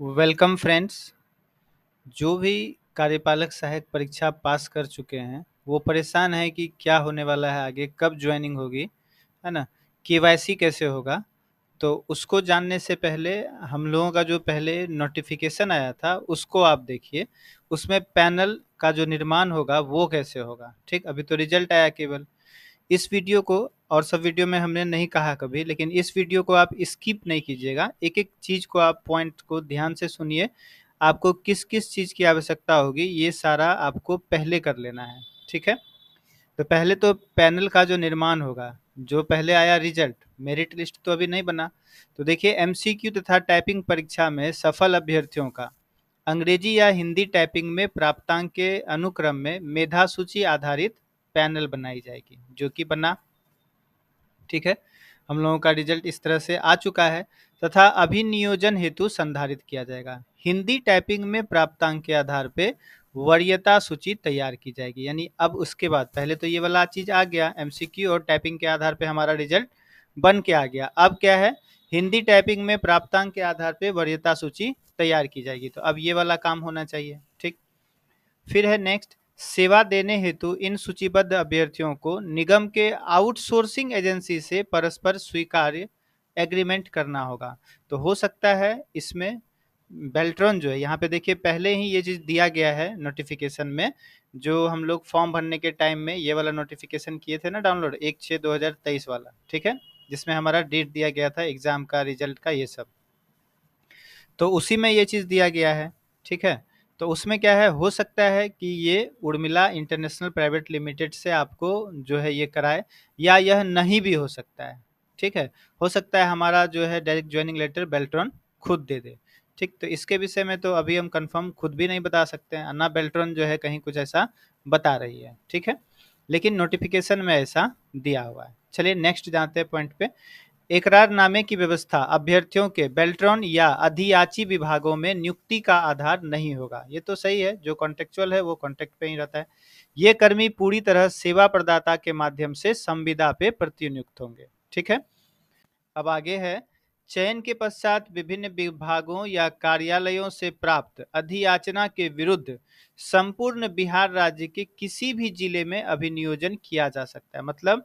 welcome friends जो भी कार्यपालक सहायक परीक्षा पास कर चुके हैं वो परेशान है कि क्या होने वाला है आगे कब ज्वाइनिंग होगी है ना के कैसे होगा तो उसको जानने से पहले हम लोगों का जो पहले नोटिफिकेशन आया था उसको आप देखिए उसमें पैनल का जो निर्माण होगा वो कैसे होगा ठीक अभी तो रिजल्ट आया केवल इस वीडियो को और सब वीडियो में हमने नहीं कहा कभी लेकिन इस वीडियो को आप स्किप नहीं कीजिएगा एक एक चीज़ को आप पॉइंट को ध्यान से सुनिए आपको किस किस चीज़ की आवश्यकता होगी ये सारा आपको पहले कर लेना है ठीक है तो पहले तो पैनल का जो निर्माण होगा जो पहले आया रिजल्ट मेरिट लिस्ट तो अभी नहीं बना तो देखिए एमसीक्यू तथा टाइपिंग परीक्षा में सफल अभ्यर्थियों का अंग्रेजी या हिंदी टाइपिंग में प्राप्तांक के अनुक्रम में मेधा सूची आधारित पैनल बनाई जाएगी जो कि बना ठीक है हम लोगों का रिजल्ट इस तरह से आ चुका है तथा अभिनियोजन हेतु संधारित किया जाएगा हिंदी टाइपिंग में प्राप्तांक के आधार पर वरीयता सूची तैयार की जाएगी यानी अब उसके बाद पहले तो ये वाला चीज़ आ गया एमसीक्यू और टाइपिंग के आधार पर हमारा रिजल्ट बन के आ गया अब क्या है हिंदी टाइपिंग में प्राप्तांक के आधार पर वरीयता सूची तैयार की जाएगी तो अब ये वाला काम होना चाहिए ठीक फिर है नेक्स्ट सेवा देने हेतु इन सूचीबद्ध अभ्यर्थियों को निगम के आउटसोर्सिंग एजेंसी से परस्पर स्वीकार्य एग्रीमेंट करना होगा तो हो सकता है इसमें बेल्ट्रॉन जो है यहाँ पे देखिए पहले ही ये चीज़ दिया गया है नोटिफिकेशन में जो हम लोग फॉर्म भरने के टाइम में ये वाला नोटिफिकेशन किए थे ना डाउनलोड एक छः दो हज़ार तेईस वाला ठीक है जिसमें हमारा डेट दिया गया था एग्ज़ाम का रिजल्ट का ये सब तो उसी में ये चीज़ दिया गया है ठीक है तो उसमें क्या है हो सकता है कि ये उर्मिला इंटरनेशनल प्राइवेट लिमिटेड से आपको जो है ये कराए या यह नहीं भी हो सकता है ठीक है हो सकता है हमारा जो है डायरेक्ट ज्वाइनिंग लेटर बेल्ट्रॉन खुद दे दे ठीक तो इसके विषय में तो अभी हम कंफर्म खुद भी नहीं बता सकते हैं अन्ना बेल्ट्रॉन जो है कहीं कुछ ऐसा बता रही है ठीक है लेकिन नोटिफिकेशन में ऐसा दिया हुआ है चलिए नेक्स्ट जानते हैं पॉइंट पे एकरारनामे की व्यवस्था अभ्यर्थियों के बेल्ट्रॉन या अधियाची विभागों में नियुक्ति का आधार नहीं होगा ये तो सही है जो कॉन्ट्रेक्चुअल है वो कॉन्ट्रैक्ट पे ही रहता है ये कर्मी पूरी तरह सेवा प्रदाता के माध्यम से संविदा पे प्रतिनियुक्त होंगे ठीक है अब आगे है चयन के पश्चात विभिन्न विभागों या कार्यालयों से प्राप्त अधियाचना के विरुद्ध संपूर्ण बिहार राज्य के किसी भी जिले में अभिनियोजन किया जा सकता है मतलब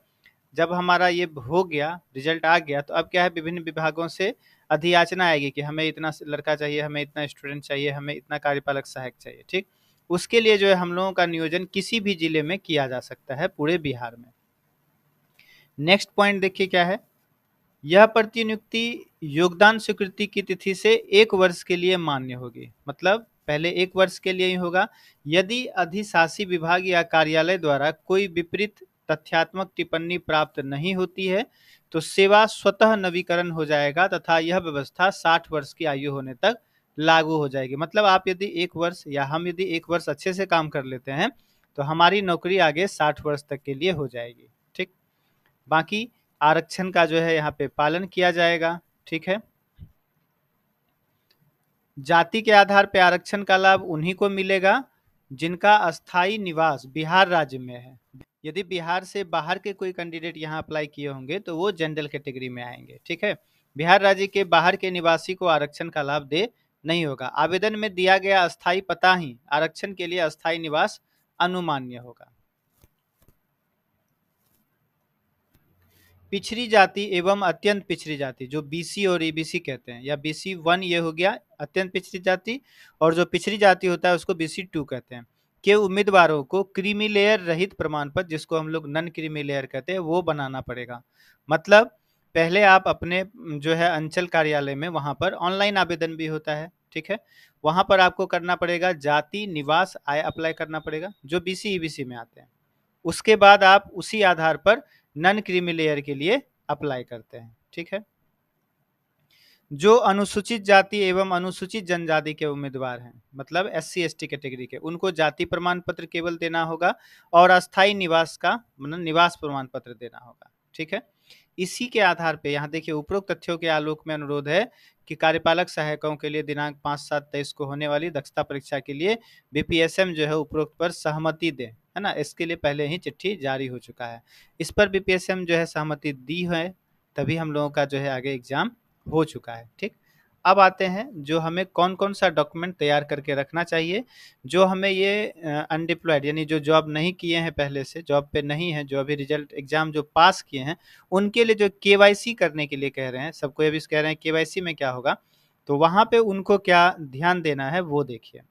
जब हमारा ये हो गया रिजल्ट आ गया तो अब क्या है विभिन्न विभागों से अधियाचना आएगी कि हमें इतना लड़का चाहिए हमें इतना स्टूडेंट चाहिए हमें इतना कार्यपालक सहायक चाहिए ठीक उसके लिए जो है हम लोगों का नियोजन किसी भी जिले में किया जा सकता है पूरे बिहार में नेक्स्ट पॉइंट देखिए क्या है यह प्रतिनियुक्ति योगदान स्वीकृति की तिथि से एक वर्ष के लिए मान्य होगी मतलब पहले एक वर्ष के लिए ही होगा यदि अधिशासी विभाग या कार्यालय द्वारा कोई विपरीत तथ्यात्मक टिप्पणी प्राप्त नहीं होती है तो सेवा स्वतः नवीकरण हो जाएगा तथा यह व्यवस्था साठ वर्ष की आयु होने तक लागू हो जाएगी मतलब आप यदि एक वर्ष या हम यदि एक वर्ष अच्छे से काम कर लेते हैं तो हमारी नौकरी आगे साठ वर्ष तक के लिए हो जाएगी ठीक बाकी आरक्षण का जो है यहाँ पे पालन किया जाएगा ठीक है जाति के आधार पर आरक्षण का लाभ उन्हीं को मिलेगा जिनका अस्थाई निवास बिहार राज्य में है यदि बिहार से बाहर के कोई कैंडिडेट यहाँ अप्लाई किए होंगे तो वो जनरल कैटेगरी में आएंगे ठीक है बिहार राज्य के बाहर के निवासी को आरक्षण का लाभ दे नहीं होगा आवेदन में दिया गया अस्थायी पता ही आरक्षण के लिए अस्थायी निवास अनुमान्य होगा पिछड़ी जाति एवं अत्यंत पिछड़ी जाति जो बीसी और ईबीसी कहते हैं या बीसी वन ये हो गया अत्यंत पिछड़ी जाति और जो पिछड़ी जाति होता है उसको बीसी टू कहते हैं के उम्मीदवारों को क्रीमी लेयर रहित प्रमाण पत्र जिसको हम लोग नन क्रीमी लेयर कहते हैं वो बनाना पड़ेगा मतलब पहले आप अपने जो है अंचल कार्यालय में वहाँ पर ऑनलाइन आवेदन भी होता है ठीक है वहाँ पर आपको करना पड़ेगा जाति निवास आय अप्लाई करना पड़ेगा जो बी सी e में आते हैं उसके बाद आप उसी आधार पर नन क्रीमी लेयर के लिए अप्लाई करते हैं ठीक है जो अनुसूचित जाति एवं अनुसूचित जनजाति के उम्मीदवार हैं मतलब S C S T category के उनको जाति प्रमाण पत्र केवल देना होगा और अस्थायी निवास का मतलब निवास प्रमाण पत्र देना होगा ठीक है इसी के आधार पे यहाँ देखिए उपरोक्त तथ्यों के आलोक में अनुरोध है कि कार्यपालक सहायकों के लिए दिनांक पाँच सात तेईस को होने वाली दक्षता परीक्षा के लिए बी जो है उपरोक्त पर सहमति दें है ना इसके लिए पहले ही चिट्ठी जारी हो चुका है इस पर बी जो है सहमति दी है तभी हम लोगों का जो है आगे एग्जाम हो चुका है ठीक अब आते हैं जो हमें कौन कौन सा डॉक्यूमेंट तैयार करके रखना चाहिए जो हमें ये अनडिप्लॉयड यानी जो जॉब नहीं किए हैं पहले से जॉब पे नहीं है जो अभी रिजल्ट एग्जाम जो पास किए हैं उनके लिए जो के करने के लिए कह रहे हैं सबको अभी कह रहे हैं के में क्या होगा तो वहाँ पे उनको क्या ध्यान देना है वो देखिए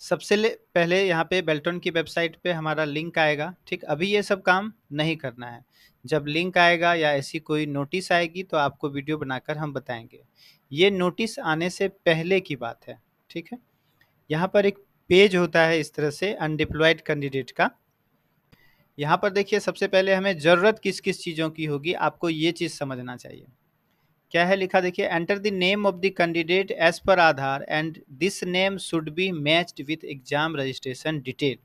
सबसे पहले यहाँ पे बेल्टन की वेबसाइट पे हमारा लिंक आएगा ठीक अभी ये सब काम नहीं करना है जब लिंक आएगा या ऐसी कोई नोटिस आएगी तो आपको वीडियो बनाकर हम बताएंगे ये नोटिस आने से पहले की बात है ठीक है यहाँ पर एक पेज होता है इस तरह से अनडिप्लॉयड कैंडिडेट का यहाँ पर देखिए सबसे पहले हमें ज़रूरत किस किस चीज़ों की होगी आपको ये चीज़ समझना चाहिए क्या है लिखा देखिए enter the name of the candidate as per Aadhaar and this name should be matched with exam registration detail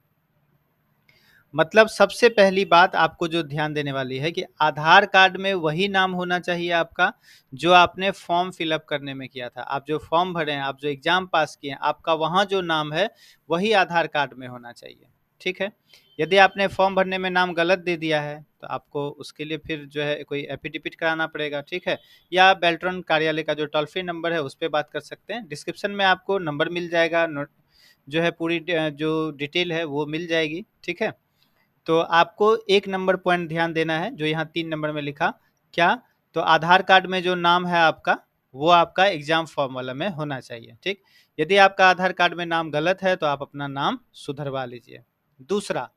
मतलब सबसे पहली बात आपको जो ध्यान देने वाली है कि आधार कार्ड में वही नाम होना चाहिए आपका जो आपने फॉर्म फिलअप करने में किया था आप जो फॉर्म भरे हैं आप जो एग्ज़ाम पास किए हैं आपका वहाँ जो नाम है वही आधार कार्ड में होना चाहिए ठीक है यदि आपने फॉर्म भरने में नाम गलत दे दिया है तो आपको उसके लिए फिर जो है कोई एफिडेविट कराना पड़ेगा ठीक है या बेल्ट्रॉन कार्यालय का जो टोल फ्री नंबर है उस पर बात कर सकते हैं डिस्क्रिप्शन में आपको नंबर मिल जाएगा जो है पूरी जो डिटेल है वो मिल जाएगी ठीक है तो आपको एक नंबर पॉइंट ध्यान देना है जो यहाँ तीन नंबर में लिखा क्या तो आधार कार्ड में जो नाम है आपका वो आपका एग्जाम फॉर्म वाला में होना चाहिए ठीक यदि आपका आधार कार्ड में नाम गलत है तो आप अपना नाम सुधरवा लीजिए दूसरा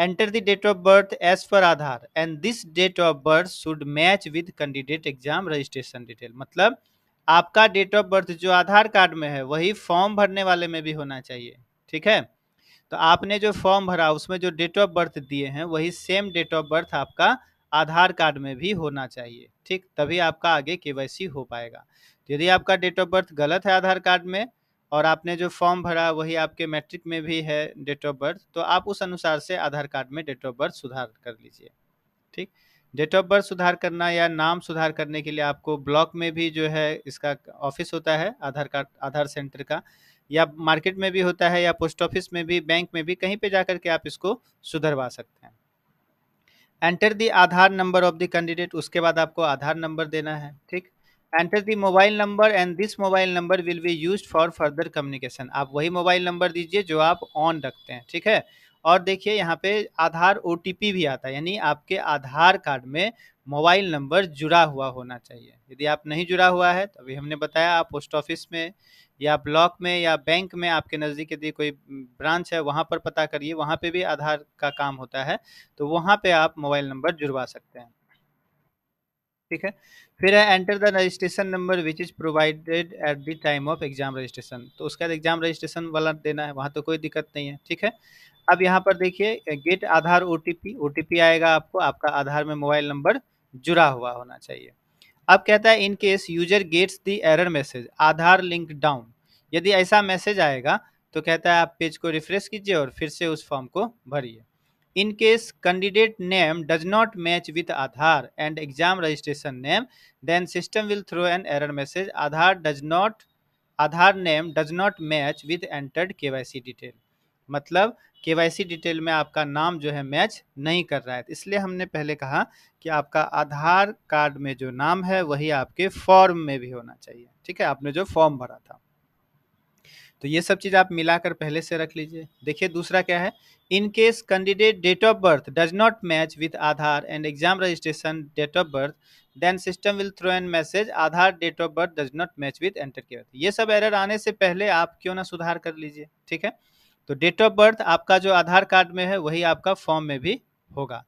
enter the date of birth as per Aadhaar and this date of birth should match with candidate exam registration detail मतलब आपका डेट ऑफ बर्थ जो आधार कार्ड में है वही फॉर्म भरने वाले में भी होना चाहिए ठीक है तो आपने जो फॉर्म भरा उसमें जो डेट ऑफ बर्थ दिए हैं वही सेम डेट ऑफ बर्थ आपका आधार कार्ड में भी होना चाहिए ठीक तभी आपका आगे के हो पाएगा यदि आपका डेट ऑफ बर्थ गलत है आधार कार्ड में और आपने जो फॉर्म भरा वही आपके मैट्रिक में भी है डेट ऑफ बर्थ तो आप उस अनुसार से आधार कार्ड में डेट ऑफ बर्थ सुधार कर लीजिए ठीक डेट ऑफ बर्थ सुधार करना या नाम सुधार करने के लिए आपको ब्लॉक में भी जो है इसका ऑफिस होता है आधार कार्ड आधार सेंटर का या मार्केट में भी होता है या पोस्ट ऑफिस में भी बैंक में भी कहीं पे जा के आप इसको सुधरवा सकते हैं enter the Aadhaar number of the candidate उसके बाद आपको आधार नंबर देना है ठीक enter the mobile number and this mobile number will be use for further communication आप वही मोबाइल नंबर दीजिए जो आप ऑन रखते हैं ठीक है और देखिए यहाँ पे आधार ओ भी आता है यानी आपके आधार कार्ड में मोबाइल नंबर जुड़ा हुआ होना चाहिए यदि आप नहीं जुड़ा हुआ है तो अभी हमने बताया आप पोस्ट ऑफिस में या ब्लॉक में या बैंक में आपके नज़दीक यदि कोई ब्रांच है वहाँ पर पता करिए वहाँ पे भी आधार का काम होता है तो वहाँ पे आप मोबाइल नंबर जुड़वा सकते हैं ठीक है फिर है enter the registration number which is provided at the time of exam registration तो उसके बाद एग्जाम रजिस्ट्रेशन वाला देना है वहाँ तो कोई दिक्कत नहीं है ठीक है अब यहाँ पर देखिए गेट आधार ओ टी आएगा आपको आपका आधार में मोबाइल नंबर जुड़ा हुआ होना चाहिए अब कहता है in case user gets the error message Aadhaar link down यदि ऐसा मैसेज आएगा तो कहता है आप पेज को रिफ्रेश कीजिए और फिर से उस फॉर्म को भरिए in case candidate name does not match with Aadhaar and exam registration name then system will throw an error message Aadhaar does not Aadhaar name does not match with entered K Y C detail मतलब K Y C detail में आपका नाम जो है match नहीं कर रहा है तो इसलिए हमने पहले कहा कि आपका आधार कार्ड में जो नाम है वही आपके फॉर्म में भी होना चाहिए ठीक है आपने जो फॉर्म भरा था तो ये सब चीज़ आप मिलाकर पहले से रख लीजिए देखिए दूसरा क्या है in case candidate date of birth does not match with Aadhaar and exam registration date of birth then system will throw an message Aadhaar date of birth does not match with enter K ये सब error आने से पहले आप क्यों ना सुधार कर लीजिए ठीक है तो डेट ऑफ बर्थ आपका जो आधार कार्ड में है वही आपका फॉर्म में भी होगा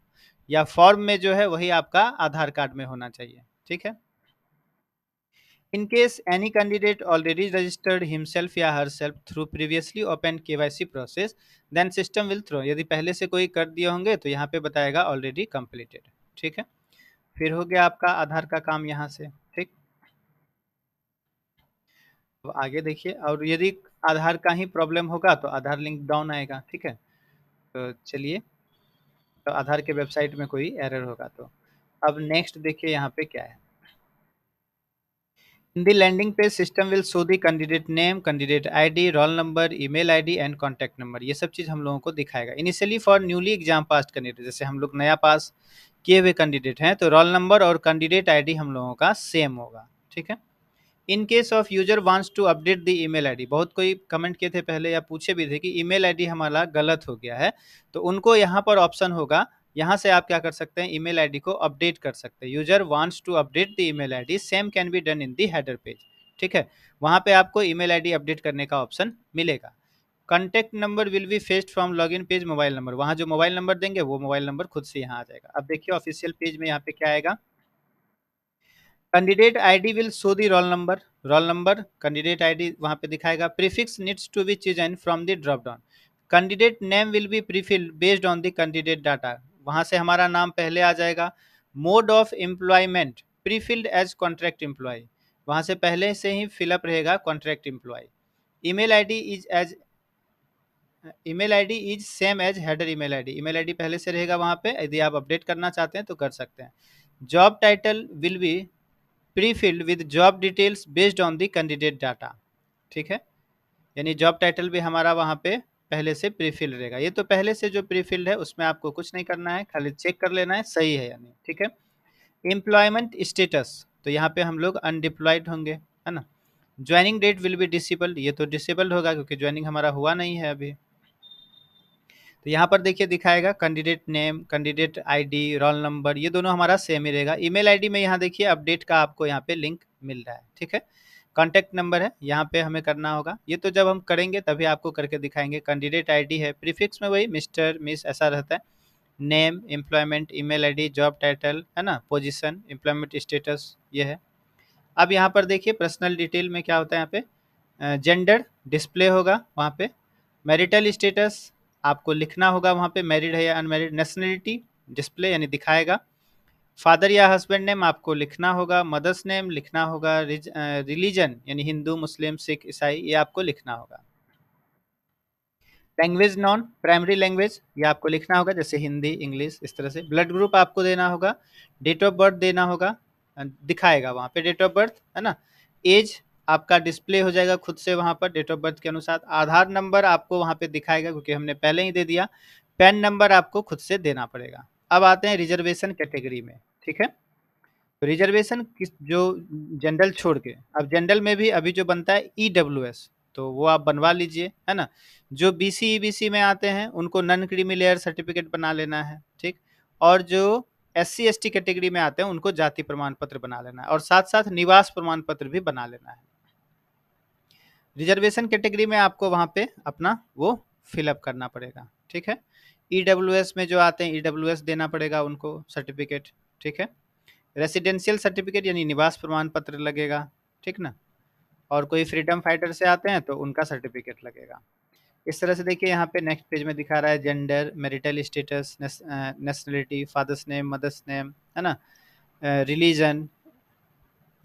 या फॉर्म में जो है वही आपका आधार कार्ड में होना चाहिए ठीक है in case any candidate already registered himself या her previously open K Y C process then system will throw यदि पहले से कोई कर दिए होंगे तो यहाँ पे बताएगा ऑलरेडी कंप्लीटेड ठीक है फिर हो गया आपका आधार का काम यहाँ से ठीक अब आगे देखिए और यदि आधार का ही प्रॉब्लम होगा तो आधार लिंक डाउन आएगा ठीक है तो चलिए तो आधार के वेबसाइट में कोई एरर होगा तो अब नेक्स्ट देखिए यहाँ पे क्या है In the landing page system will show the candidate name, candidate ID, roll number, email ID and contact number ये सब चीज़ हम लोगों को दिखाएगा initially for newly exam pass candidate जैसे हम लोग नया पास किए हुए कैंडिडेट हैं तो रोल नंबर और कैंडिडेट आईडी हम लोगों का सेम होगा ठीक है in case of user wants to update the email ID बहुत कोई कमेंट किए थे पहले या पूछे भी थे कि ईमेल आईडी हमारा गलत हो गया है तो उनको यहाँ पर ऑप्शन होगा यहाँ से आप क्या कर सकते हैं ईमेल आईडी को अपडेट कर सकते हैं user wants to update the email ID same can be done in the header page ठीक है वहाँ पे आपको ईमेल आईडी अपडेट करने का ऑप्शन मिलेगा contact number will be fetched from login page mobile number वहाँ जो मोबाइल नंबर देंगे वो मोबाइल नंबर खुद से यहाँ आ जाएगा अब देखिए ऑफिशियल पेज में यहाँ पे क्या आएगा candidate ID will show the roll number roll number candidate ID वहाँ पे दिखाएगा prefix needs to be chosen from the drop down candidate name will be prefilled based on the candidate data वहाँ से हमारा नाम पहले आ जाएगा mode of employment prefilled as contract employ वहाँ से पहले से ही फिलअप रहेगा contract employ email ID is as email ID is same as header email ID email ID पहले से रहेगा वहाँ पे यदि आप अपडेट करना चाहते हैं तो कर सकते हैं job title will be prefilled with job details based on the candidate data ठीक है यानी जॉब टाइटल भी हमारा वहाँ पे पहले से प्रीफिल रहेगा ये तो पहले से जो प्रीफिल्ड है उसमें आपको कुछ नहीं करना है खाली चेक कर लेना है सही है यानी ठीक है एम्प्लॉयमेंट स्टेटस तो यहाँ पे हम लोग अनडिप्लॉयड होंगे है ना joining date will be disabled ये तो डिसेबल्ड होगा क्योंकि ज्वाइनिंग हमारा हुआ नहीं है अभी तो यहाँ पर देखिए दिखाएगा candidate name candidate ID roll number ये दोनों हमारा सेम ही रहेगा ईमेल आईडी में यहाँ देखिए अपडेट का आपको यहाँ पे लिंक मिल रहा है ठीक है कॉन्टैक्ट नंबर है यहाँ पे हमें करना होगा ये तो जब हम करेंगे तभी आपको करके दिखाएंगे कैंडिडेट आईडी है प्रीफिक्स में वही मिस्टर मिस ऐसा रहता है name employment email ID job title है ना पोजीशन एम्प्लॉयमेंट स्टेटस ये है अब यहाँ पर देखिए पर्सनल डिटेल में क्या होता है यहाँ पे जेंडर डिस्प्ले होगा वहाँ पे मैरिटल स्टेटस आपको लिखना होगा वहाँ पे मैरिड है या अनमेरिड नेशनलिटी डिस्प्ले यानी दिखाएगा फादर या हस्बैंड नेम आपको लिखना होगा मदर्स नेम लिखना होगा रिलीजन यानी हिंदू मुस्लिम सिख ईसाई ये आपको लिखना होगा लैंग्वेज नॉन प्राइमरी लैंग्वेज ये आपको लिखना होगा जैसे हिंदी इंग्लिश इस तरह से ब्लड ग्रुप आपको देना होगा डेट ऑफ बर्थ देना होगा दिखाएगा वहाँ पे डेट ऑफ बर्थ है ना एज आपका डिस्प्ले हो जाएगा खुद से वहाँ पर डेट ऑफ बर्थ के अनुसार आधार नंबर आपको वहाँ पे दिखाएगा क्योंकि हमने पहले ही दे दिया पैन नंबर आपको खुद से देना पड़ेगा अब आते हैं रिजर्वेशन कैटेगरी में ठीक है तो रिजर्वेशन किस जो जनरल छोड़ के अब जनरल में भी अभी जो बनता है ई डब्ल्यू एस तो वो आप बनवा लीजिए है ना जो बी सी ई बी सी में आते हैं उनको नन क्रीमी लेयर सर्टिफिकेट बना लेना है ठीक और जो S C S T category में आते हैं उनको जाति प्रमाण पत्र बना लेना है और साथ साथ निवास प्रमाण पत्र भी बना लेना है रिजर्वेशन कैटेगरी में आपको वहाँ पे अपना वो फिलअप करना पड़ेगा ठीक है ई e में जो आते हैं ई e देना पड़ेगा उनको सर्टिफिकेट ठीक है रेसिडेंशियल सर्टिफिकेट यानी निवास प्रमाण पत्र लगेगा ठीक ना और कोई फ्रीडम फाइटर से आते हैं तो उनका सर्टिफिकेट लगेगा इस तरह से देखिए यहाँ पे नेक्स्ट पेज में दिखा रहा है gender marital status nationality father's name mother's name है ना रिलीजन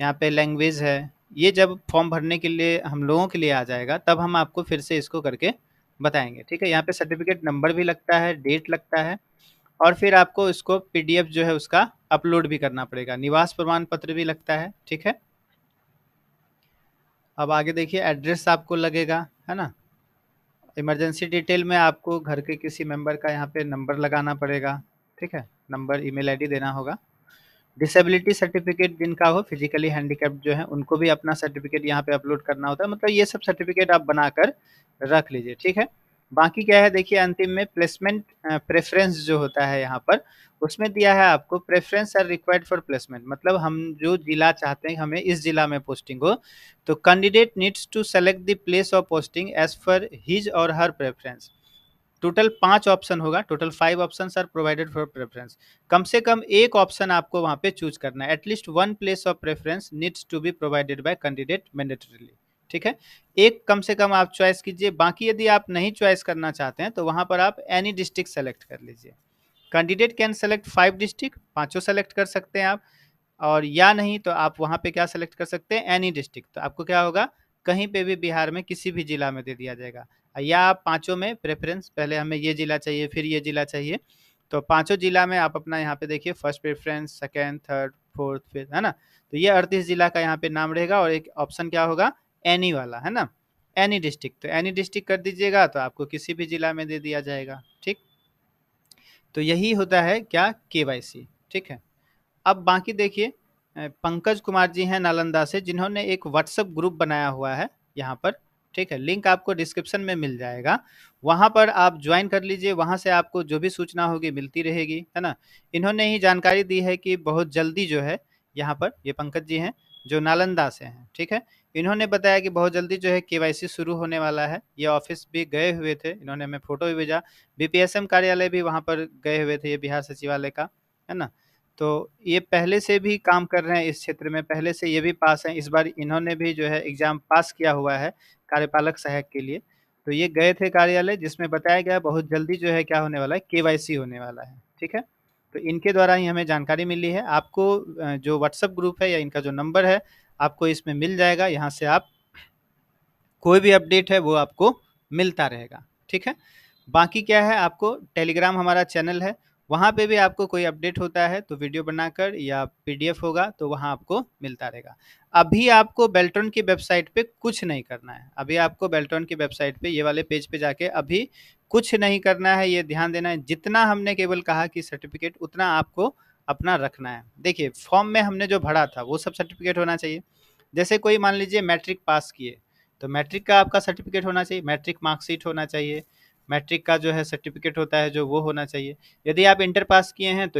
यहाँ पे लैंग्वेज है ये जब फॉर्म भरने के लिए हम लोगों के लिए आ जाएगा तब हम आपको फिर से इसको करके बताएंगे ठीक है यहाँ पे सर्टिफिकेट नंबर भी लगता है डेट लगता है और फिर आपको इसको पीडीएफ जो है उसका अपलोड भी करना पड़ेगा निवास प्रमाण पत्र भी लगता है ठीक है अब आगे देखिए एड्रेस आपको लगेगा है ना इमरजेंसी डिटेल में आपको घर के किसी मेंबर का यहाँ पे नंबर लगाना पड़ेगा ठीक है नंबर ईमेल आईडी देना होगा डिसेबिलिटी सर्टिफिकेट जिनका हो फिजिकली हैंडीकैप जो है उनको भी अपना सर्टिफिकेट यहाँ पे अपलोड करना होता है मतलब ये सब सर्टिफिकेट आप बनाकर रख लीजिए ठीक है बाकी क्या है देखिए अंतिम में प्लेसमेंट प्रेफरेंस जो होता है यहाँ पर उसमें दिया है आपको preference are required for placement मतलब हम जो जिला चाहते हैं हमें इस जिला में पोस्टिंग हो तो candidate needs to select the place of posting as per his और हर प्रेफरेंस टोटल पांच ऑप्शन होगा total five option are provided for preference कम से कम एक ऑप्शन आपको वहां पे चूज करना है at least one place of preference needs to be provided by candidate mandatorily ठीक है एक कम से कम आप चॉइस कीजिए बाकी यदि आप नहीं चॉइस करना चाहते हैं तो वहां पर आप एनी डिस्ट्रिक्ट सेलेक्ट कर लीजिए candidate can select five district पाँचों सेलेक्ट कर सकते हैं आप और या नहीं तो आप वहाँ पे क्या सेलेक्ट कर सकते हैं एनी डिस्ट्रिक्ट तो आपको क्या होगा कहीं पे भी बिहार में किसी भी जिला में दे दिया जाएगा या पाँचों में प्रेफरेंस पहले हमें ये ज़िला चाहिए फिर ये ज़िला चाहिए तो पाँचों ज़िला में आप अपना यहाँ पे देखिए first preference second third fourth fifth है ना तो ये अड़तीस ज़िला का यहाँ पे नाम रहेगा और एक ऑप्शन क्या होगा एनी वाला है ना एनी डिस्ट्रिक्ट तो एनी डिस्ट्रिक्ट कर दीजिएगा तो आपको किसी भी ज़िला में दे दिया जाएगा ठीक तो यही होता है क्या के ठीक है अब बाकी देखिए पंकज कुमार जी हैं नालंदा से जिन्होंने एक व्हाट्सअप ग्रुप बनाया हुआ है यहाँ पर ठीक है लिंक आपको डिस्क्रिप्शन में मिल जाएगा वहाँ पर आप ज्वाइन कर लीजिए वहाँ से आपको जो भी सूचना होगी मिलती रहेगी है ना इन्होंने ही जानकारी दी है कि बहुत जल्दी जो है यहाँ पर ये पंकज जी हैं जो नालंदा से हैं ठीक है इन्होंने बताया कि बहुत जल्दी जो है के शुरू होने वाला है ये ऑफिस भी गए हुए थे इन्होंने हमें फोटो भी भेजा बी कार्यालय भी वहाँ पर गए हुए थे ये बिहार सचिवालय का है ना तो ये पहले से भी काम कर रहे हैं इस क्षेत्र में पहले से ये भी पास हैं इस बार इन्होंने भी जो है एग्ज़ाम पास किया हुआ है कार्यपालक सहायक के लिए तो ये गए थे कार्यालय जिसमें बताया गया बहुत जल्दी जो है क्या होने वाला है के होने वाला है ठीक है तो इनके द्वारा ही हमें जानकारी मिली है आपको जो व्हाट्सअप ग्रुप है या इनका जो नंबर है आपको इसमें मिल जाएगा यहाँ से आप कोई भी अपडेट है वो आपको मिलता रहेगा ठीक है बाकी क्या है आपको टेलीग्राम हमारा चैनल है वहाँ पे भी आपको कोई अपडेट होता है तो वीडियो बनाकर या पीडीएफ होगा तो वहाँ आपको मिलता रहेगा अभी आपको बेल्ट्रॉन की वेबसाइट पे कुछ नहीं करना है अभी आपको बेल्ट्रॉन की वेबसाइट पे ये वाले पेज पे जाके अभी कुछ नहीं करना है ये ध्यान देना है जितना हमने केवल कहा कि सर्टिफिकेट उतना आपको अपना रखना है देखिए फॉर्म में हमने जो भरा था वो सब सर्टिफिकेट होना चाहिए जैसे कोई मान लीजिए मैट्रिक पास किए तो मैट्रिक का आपका सर्टिफिकेट होना चाहिए मैट्रिक मार्कशीट होना चाहिए मैट्रिक का जो है सर्टिफिकेट होता है जो वो होना चाहिए यदि आप इंटर पास किए हैं तो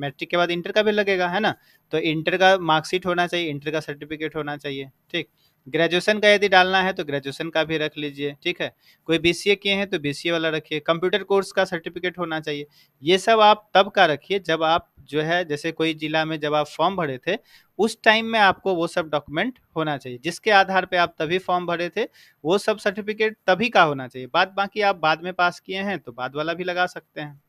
मैट्रिक के बाद इंटर का भी लगेगा है ना तो इंटर का मार्कशीट होना चाहिए इंटर का सर्टिफिकेट होना चाहिए ठीक ग्रेजुएशन का यदि डालना है तो ग्रेजुएशन का भी रख लीजिए ठीक है कोई बी किए हैं तो बी वाला रखिए कंप्यूटर कोर्स का सर्टिफिकेट होना चाहिए ये सब आप तब का रखिए जब आप जो है जैसे कोई जिला में जब आप फॉर्म भरे थे उस टाइम में आपको वो सब डॉक्यूमेंट होना चाहिए जिसके आधार पे आप तभी फॉर्म भरे थे वो सब सर्टिफिकेट तभी का होना चाहिए बाद बाकी आप बाद में पास किए हैं तो बाद वाला भी लगा सकते हैं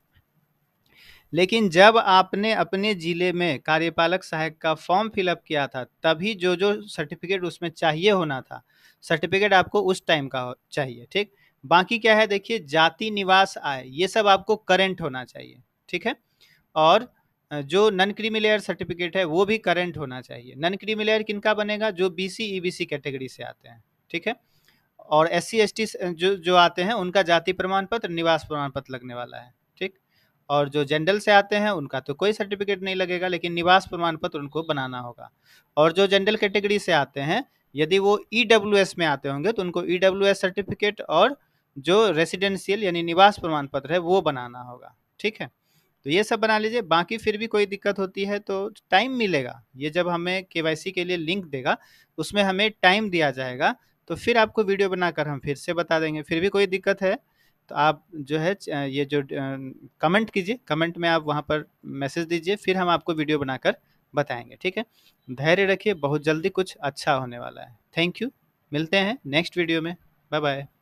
लेकिन जब आपने अपने ज़िले में कार्यपालक सहायक का फॉर्म फिलअप किया था तभी जो जो सर्टिफिकेट उसमें चाहिए होना था सर्टिफिकेट आपको उस टाइम का चाहिए ठीक बाकी क्या है देखिए जाति निवास आय ये सब आपको करेंट होना चाहिए ठीक है और जो नन क्रीमिलेयर सर्टिफिकेट है वो भी करेंट होना चाहिए नन क्रीमिलेयर किन का बनेगा जो B C E B C category से आते हैं ठीक है और एस सी एस टी जो जो आते हैं उनका जाति प्रमाण पत्र निवास प्रमाण पत्र लगने वाला है और जो जनरल से आते हैं उनका तो कोई सर्टिफिकेट नहीं लगेगा लेकिन निवास प्रमाण पत्र उनको बनाना होगा और जो जनरल कैटेगरी से आते हैं यदि वो ई e में आते होंगे तो उनको ई e सर्टिफिकेट और जो रेसिडेंशियल यानी निवास प्रमाण पत्र है वो बनाना होगा ठीक है तो ये सब बना लीजिए बाकी फिर भी कोई दिक्कत होती है तो टाइम मिलेगा ये जब हमें के के लिए लिंक देगा उसमें हमें टाइम दिया जाएगा तो फिर आपको वीडियो बनाकर हम फिर से बता देंगे फिर भी कोई दिक्कत है तो आप जो है ये जो कमेंट कीजिए कमेंट में आप वहाँ पर मैसेज दीजिए फिर हम आपको वीडियो बनाकर बताएंगे ठीक है धैर्य रखिए बहुत जल्दी कुछ अच्छा होने वाला है थैंक यू मिलते हैं नेक्स्ट वीडियो में बाय बाय